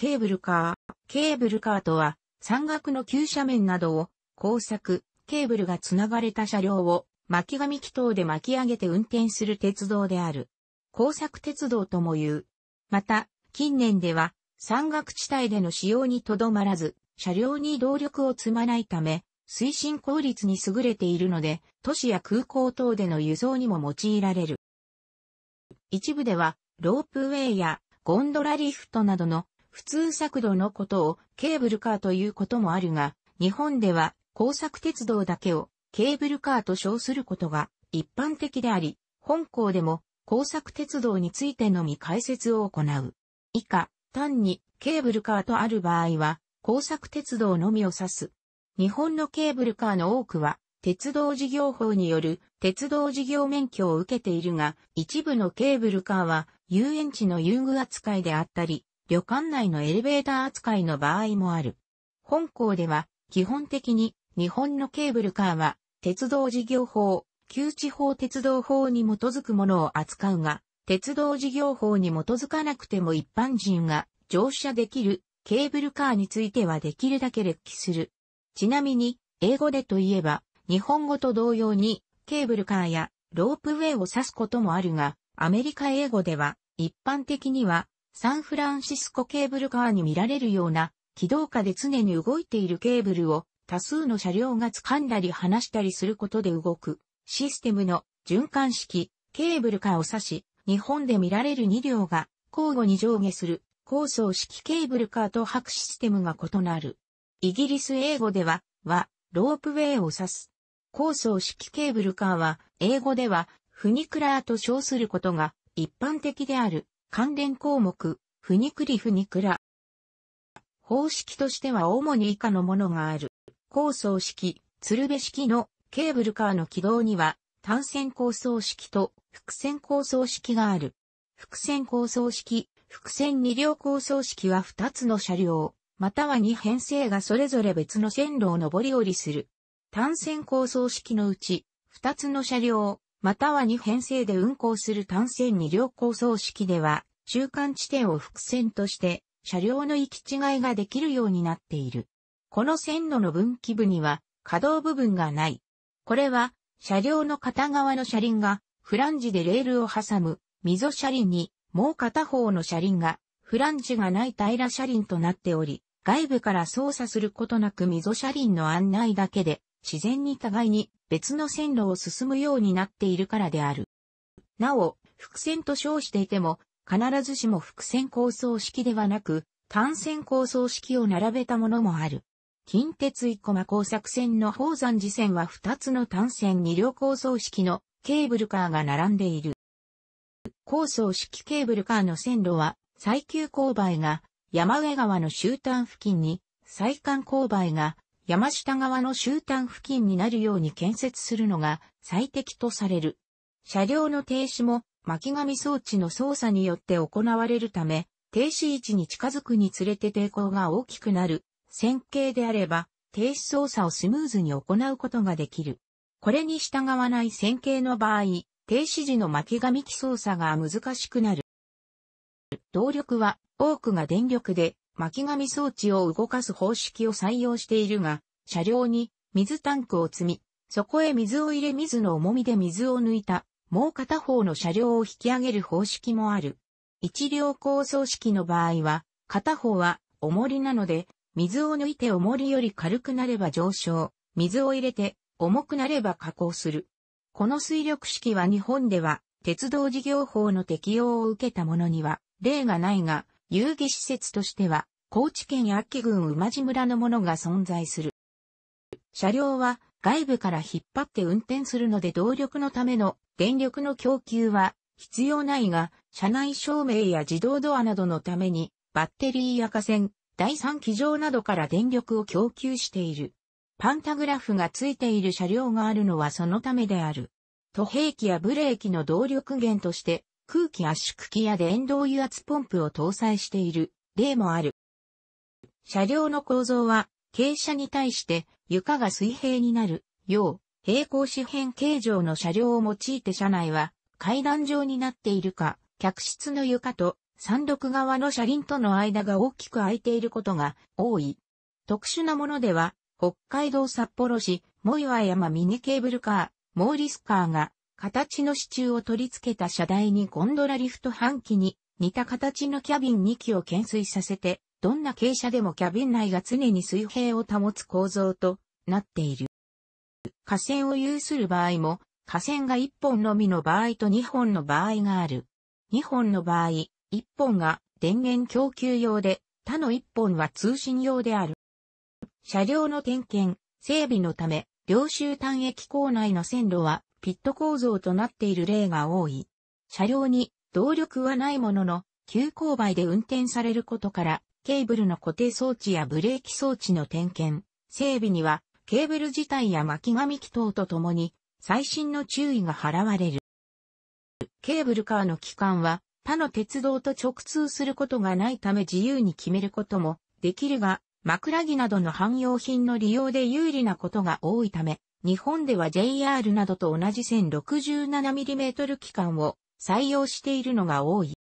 ケーブルカー。ケーブルカーとは、山岳の急斜面などを工作、ケーブルが繋がれた車両を巻き紙機等で巻き上げて運転する鉄道である。工作鉄道とも言う。また、近年では、山岳地帯での使用にとどまらず、車両に動力を積まないため、推進効率に優れているので、都市や空港等での輸送にも用いられる。一部では、ロープウェイやゴンドラリフトなどの普通速度のことをケーブルカーということもあるが、日本では工作鉄道だけをケーブルカーと称することが一般的であり、本校でも工作鉄道についてのみ解説を行う。以下、単にケーブルカーとある場合は、工作鉄道のみを指す。日本のケーブルカーの多くは、鉄道事業法による鉄道事業免許を受けているが、一部のケーブルカーは遊園地の遊具扱いであったり、旅館内のエレベーター扱いの場合もある。本校では、基本的に、日本のケーブルカーは、鉄道事業法、旧地方鉄道法に基づくものを扱うが、鉄道事業法に基づかなくても一般人が乗車できるケーブルカーについてはできるだけ列記する。ちなみに、英語でといえば、日本語と同様に、ケーブルカーやロープウェイを指すこともあるが、アメリカ英語では、一般的には、サンフランシスコケーブルカーに見られるような、軌道下で常に動いているケーブルを多数の車両が掴んだり離したりすることで動くシステムの循環式ケーブルカーを指し、日本で見られる2両が交互に上下する高層式ケーブルカーと白システムが異なる。イギリス英語では、は、ロープウェイを指す。高層式ケーブルカーは、英語では、フニクラーと称することが一般的である。関連項目、ふにくりふにくら。方式としては主に以下のものがある。構想式、鶴瓶式のケーブルカーの軌道には単線構想式と複線構想式がある。複線構想式、複線二両構想式は二つの車両、または二編成がそれぞれ別の線路を上り下りする。単線構想式のうち、二つの車両、または二編成で運行する単線二両構想式では、中間地点を伏線として車両の行き違いができるようになっている。この線路の分岐部には可動部分がない。これは車両の片側の車輪がフランジでレールを挟む溝車輪にもう片方の車輪がフランジがない平ら車輪となっており、外部から操作することなく溝車輪の案内だけで自然に互いに別の線路を進むようになっているからである。なお、伏線と称していても必ずしも複線構想式ではなく、単線構想式を並べたものもある。近鉄一駒工作線の宝山寺線は2つの単線2両構想式のケーブルカーが並んでいる。構想式ケーブルカーの線路は、最急勾配が山上川の終端付近に、最間勾配が山下側の終端付近になるように建設するのが最適とされる。車両の停止も巻紙装置の操作によって行われるため、停止位置に近づくにつれて抵抗が大きくなる線形であれば、停止操作をスムーズに行うことができる。これに従わない線形の場合、停止時の巻紙機操作が難しくなる。動力は多くが電力で巻紙装置を動かす方式を採用しているが、車両に水タンクを積み、そこへ水を入れ水の重みで水を抜いたもう片方の車両を引き上げる方式もある。一両構想式の場合は、片方は重りなので、水を抜いて重りより軽くなれば上昇、水を入れて重くなれば下降する。この水力式は日本では鉄道事業法の適用を受けたものには例がないが、遊戯施設としては高知県秋郡馬路村のものが存在する。車両は外部から引っ張って運転するので動力のための電力の供給は必要ないが、車内照明や自動ドアなどのためにバッテリーや架線、第三機場などから電力を供給している。パンタグラフがついている車両があるのはそのためである。途兵器やブレーキの動力源として空気圧縮機や電動油圧ポンプを搭載している例もある。車両の構造は傾斜に対して床が水平になるよう、平行四辺形状の車両を用いて車内は階段状になっているか、客室の床と山麓側の車輪との間が大きく空いていることが多い。特殊なものでは、北海道札幌市、藻岩山ミニケーブルカー、モーリスカーが、形の支柱を取り付けた車台にゴンドラリフト半機に、似た形のキャビン2機を懸垂させて、どんな傾斜でもキャビン内が常に水平を保つ構造となっている。架線を有する場合も、架線が1本のみの場合と2本の場合がある。2本の場合、1本が電源供給用で、他の1本は通信用である。車両の点検、整備のため、領収単駅構内の線路はピット構造となっている例が多い。車両に動力はないものの、急勾配で運転されることから、ケーブルの固定装置やブレーキ装置の点検、整備には、ケーブル自体や巻紙機等とともに、最新の注意が払われる。ケーブルカーの機関は、他の鉄道と直通することがないため自由に決めることもできるが、枕木などの汎用品の利用で有利なことが多いため、日本では JR などと同じ 1067mm 機関を採用しているのが多い。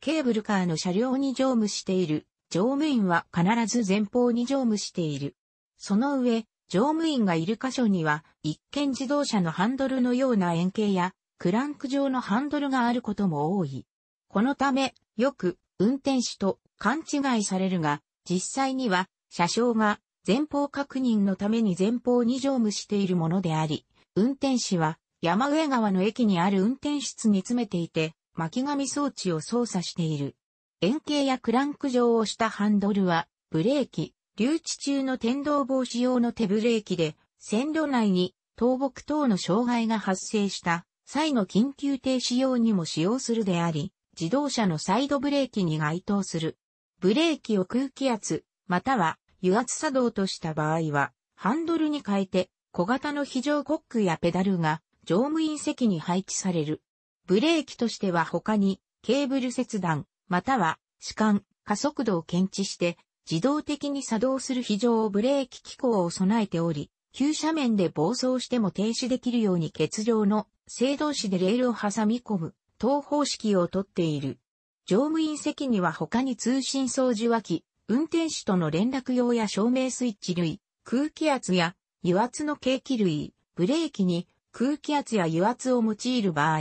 ケーブルカーの車両に乗務している、乗務員は必ず前方に乗務している。その上、乗務員がいる箇所には、一見自動車のハンドルのような円形や、クランク状のハンドルがあることも多い。このため、よく、運転手と勘違いされるが、実際には、車掌が前方確認のために前方に乗務しているものであり、運転士は山上川の駅にある運転室に詰めていて、巻紙装置を操作している。円形やクランク状をしたハンドルは、ブレーキ、留置中の転動防止用の手ブレーキで、線路内に倒木等の障害が発生した際の緊急停止用にも使用するであり、自動車のサイドブレーキに該当する。ブレーキを空気圧、または油圧作動とした場合は、ハンドルに変えて小型の非常コックやペダルが乗務員席に配置される。ブレーキとしては他に、ケーブル切断、または、主観、加速度を検知して、自動的に作動する非常ブレーキ機構を備えており、急斜面で暴走しても停止できるように欠場の制動士でレールを挟み込む、等方式をとっている。乗務員席には他に通信掃除脇、運転手との連絡用や照明スイッチ類、空気圧や油圧の計器類、ブレーキに空気圧や油圧を用いる場合、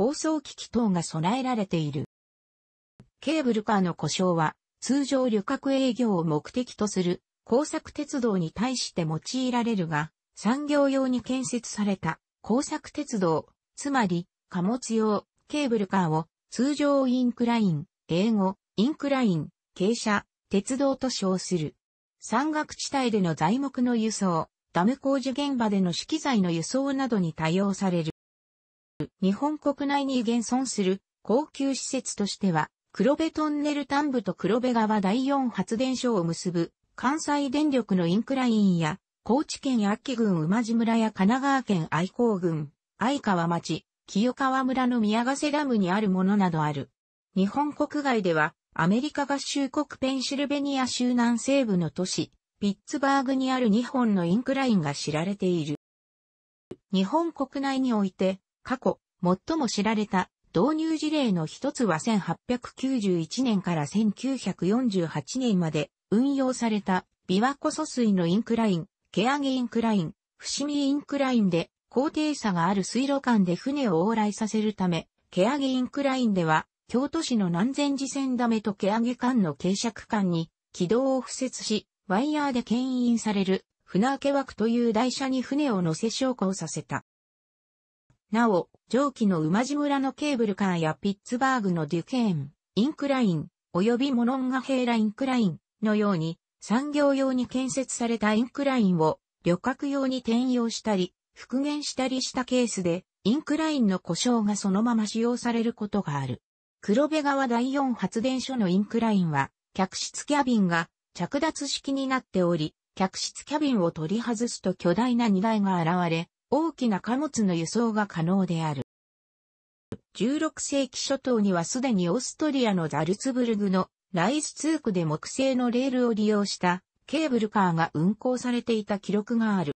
放送機器等が備えられている。ケーブルカーの故障は、通常旅客営業を目的とする工作鉄道に対して用いられるが、産業用に建設された工作鉄道、つまり貨物用ケーブルカーを通常インクライン、英語、インクライン、傾斜、鉄道と称する。山岳地帯での材木の輸送、ダム工事現場での資機材の輸送などに多用される。日本国内に現存する高級施設としては、黒部トンネル端部と黒部川第四発電所を結ぶ関西電力のインクラインや、高知県秋郡馬路村や神奈川県愛工郡、愛川町、清川村の宮ヶ瀬ダムにあるものなどある。日本国外では、アメリカ合衆国ペンシルベニア州南西部の都市、ピッツバーグにある日本のインクラインが知られている。日本国内において、過去、最も知られた導入事例の一つは1891年から1948年まで運用された琵琶湖疎水のインクライン、毛上げインクライン、伏見インクラインで高低差がある水路間で船を往来させるため、毛上げインクラインでは京都市の南禅寺線ダメと毛上げ間の傾斜区間に軌道を付設し、ワイヤーで牽引される船明け枠という台車に船を乗せ昇降させた。なお、上記の馬路村のケーブルカーやピッツバーグのデュケーン、インクライン、及びモロンガヘーラインクラインのように、産業用に建設されたインクラインを旅客用に転用したり、復元したりしたケースで、インクラインの故障がそのまま使用されることがある。黒部川第四発電所のインクラインは、客室キャビンが着脱式になっており、客室キャビンを取り外すと巨大な荷台が現れ、大きな貨物の輸送が可能である。16世紀初頭にはすでにオーストリアのザルツブルグのライスツークで木製のレールを利用したケーブルカーが運行されていた記録がある。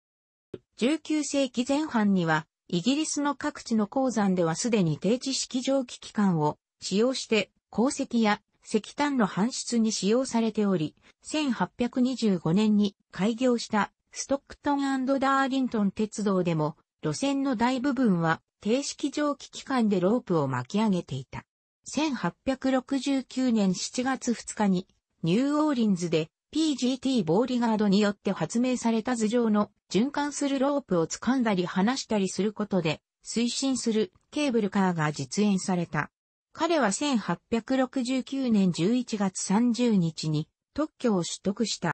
19世紀前半にはイギリスの各地の鉱山ではすでに定置式蒸気機関を使用して鉱石や石炭の搬出に使用されており、1825年に開業したストックトンダーリントン鉄道でも、路線の大部分は定式蒸気機関でロープを巻き上げていた。1869年7月2日に、ニューオーリンズで PGT ボーリガードによって発明された頭上の循環するロープを掴んだり離したりすることで推進するケーブルカーが実演された。彼は1869年11月30日に特許を取得した。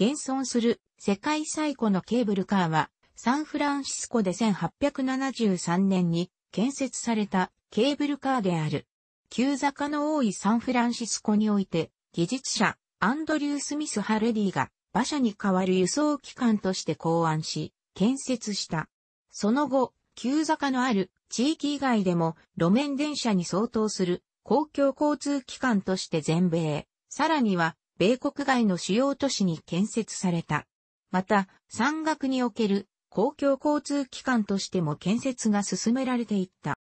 現存する世界最古のケーブルカーは、サンフランシスコで1873年に建設されたケーブルカーである。旧坂の多いサンフランシスコにおいて、技術者アンドリュー・スミス・ハレディが馬車に代わる輸送機関として考案し、建設した。その後、旧坂のある地域以外でも路面電車に相当する公共交通機関として全米、さらには米国外の主要都市に建設された。また、山岳における公共交通機関としても建設が進められていった。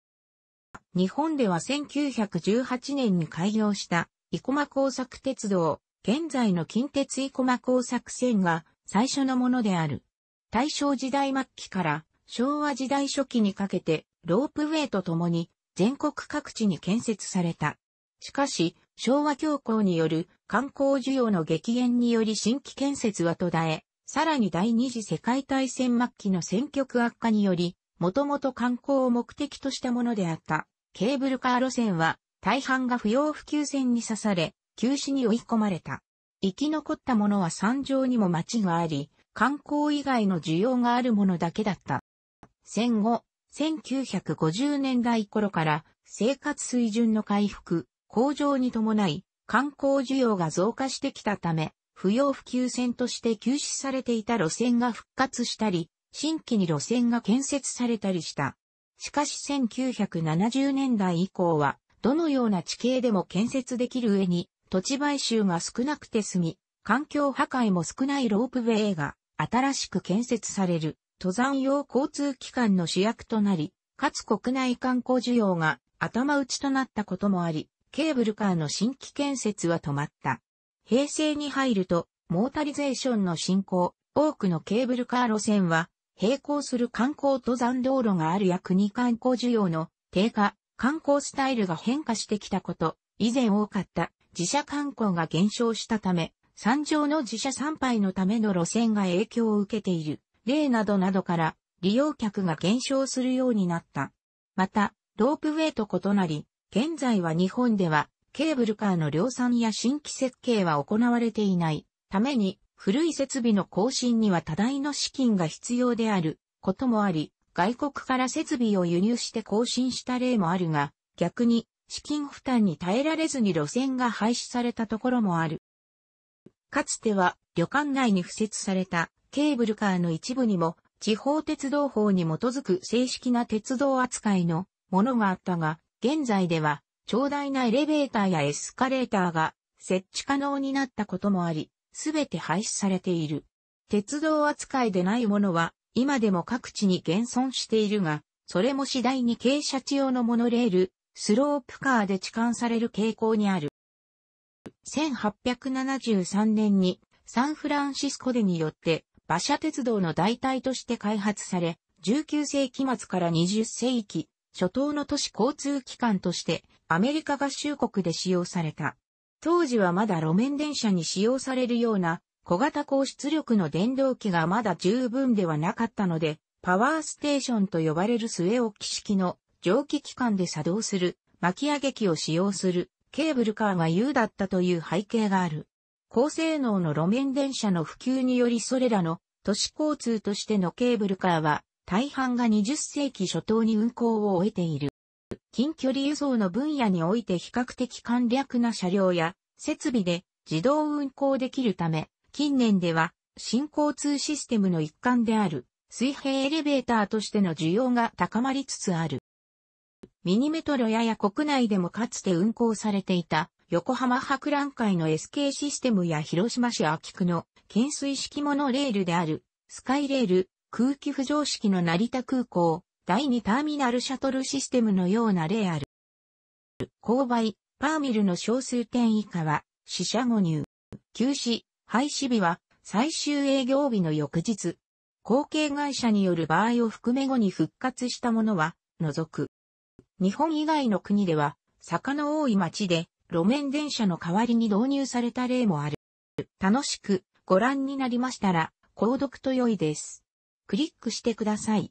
日本では1918年に開業した生駒工作鉄道、現在の近鉄生駒工作線が最初のものである。大正時代末期から昭和時代初期にかけてロープウェイとともに全国各地に建設された。しかし、昭和恐慌による観光需要の激減により新規建設は途絶え、さらに第二次世界大戦末期の戦局悪化により、もともと観光を目的としたものであったケーブルカー路線は大半が不要不急線に刺され、休止に追い込まれた。生き残ったものは山上にも町があり、観光以外の需要があるものだけだった。戦後、1950年代頃から生活水準の回復、向上に伴い、観光需要が増加してきたため、不要不急線として休止されていた路線が復活したり、新規に路線が建設されたりした。しかし1970年代以降は、どのような地形でも建設できる上に、土地買収が少なくて済み、環境破壊も少ないロープウェイが新しく建設される登山用交通機関の主役となり、かつ国内観光需要が頭打ちとなったこともあり、ケーブルカーの新規建設は止まった。平成に入ると、モータリゼーションの進行、多くのケーブルカー路線は、並行する観光登山道路があるや国観光需要の低下、観光スタイルが変化してきたこと、以前多かった自社観光が減少したため、山上の自社参拝のための路線が影響を受けている例などなどから利用客が減少するようになった。また、ロープウェイと異なり、現在は日本ではケーブルカーの量産や新規設計は行われていないために古い設備の更新には多大の資金が必要であることもあり、外国から設備を輸入して更新した例もあるが、逆に資金負担に耐えられずに路線が廃止されたところもある。かつては旅館内に付設されたケーブルカーの一部にも地方鉄道法に基づく正式な鉄道扱いのものがあったが、現在では、長大なエレベーターやエスカレーターが設置可能になったこともあり、すべて廃止されている。鉄道扱いでないものは、今でも各地に現存しているが、それも次第に傾斜地用のモノレール、スロープカーで置換される傾向にある。1873年にサンフランシスコでによって馬車鉄道の代替として開発され、19世紀末から20世紀初頭の都市交通機関としてアメリカ合衆国で使用された。当時はまだ路面電車に使用されるような小型高出力の電動機がまだ十分ではなかったので、パワーステーションと呼ばれる据え置き式の蒸気機関で作動する巻き上げ機を使用するケーブルカーが優だったという背景がある。高性能の路面電車の普及によりそれらの都市交通としてのケーブルカーは大半が20世紀初頭に運行を終えている。近距離輸送の分野において比較的簡略な車両や設備で自動運行できるため、近年では新交通システムの一環である水平エレベーターとしての需要が高まりつつある。ミニメトロやや国内でもかつて運行されていた横浜博覧会の SK システムや広島市秋区の懸垂式モノレールであるスカイレール空気浮上式の成田空港、第2ターミナルシャトルシステムのような例ある。購買、パーミルの小数点以下は、死者誤入。休止、廃止日は、最終営業日の翌日。後継会社による場合を含め後に復活したものは、除く。日本以外の国では、坂の多い町で、路面電車の代わりに導入された例もある。楽しくご覧になりましたら、購読と良いです。クリックしてください。